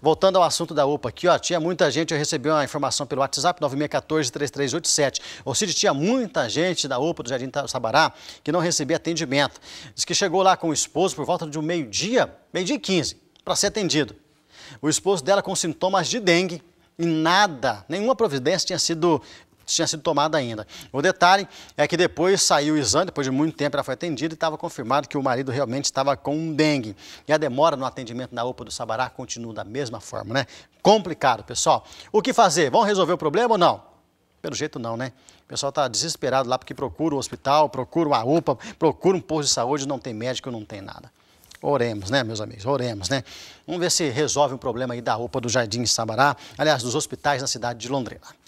Voltando ao assunto da UPA aqui, ó, tinha muita gente, eu recebi uma informação pelo WhatsApp, 9614-3387. Ou seja, tinha muita gente da UPA do Jardim Sabará que não recebia atendimento. Diz que chegou lá com o esposo por volta de um meio-dia, meio-dia e 15, para ser atendido. O esposo dela com sintomas de dengue e nada, nenhuma providência tinha sido tinha sido tomada ainda. O detalhe é que depois saiu o exame, depois de muito tempo ela foi atendida e estava confirmado que o marido realmente estava com dengue. E a demora no atendimento na UPA do Sabará continua da mesma forma, né? Complicado, pessoal. O que fazer? Vão resolver o problema ou não? Pelo jeito não, né? O pessoal está desesperado lá porque procura o um hospital, procura uma UPA, procura um posto de saúde, não tem médico, não tem nada. Oremos, né, meus amigos? Oremos, né? Vamos ver se resolve o um problema aí da UPA do Jardim Sabará, aliás, dos hospitais na cidade de Londrina.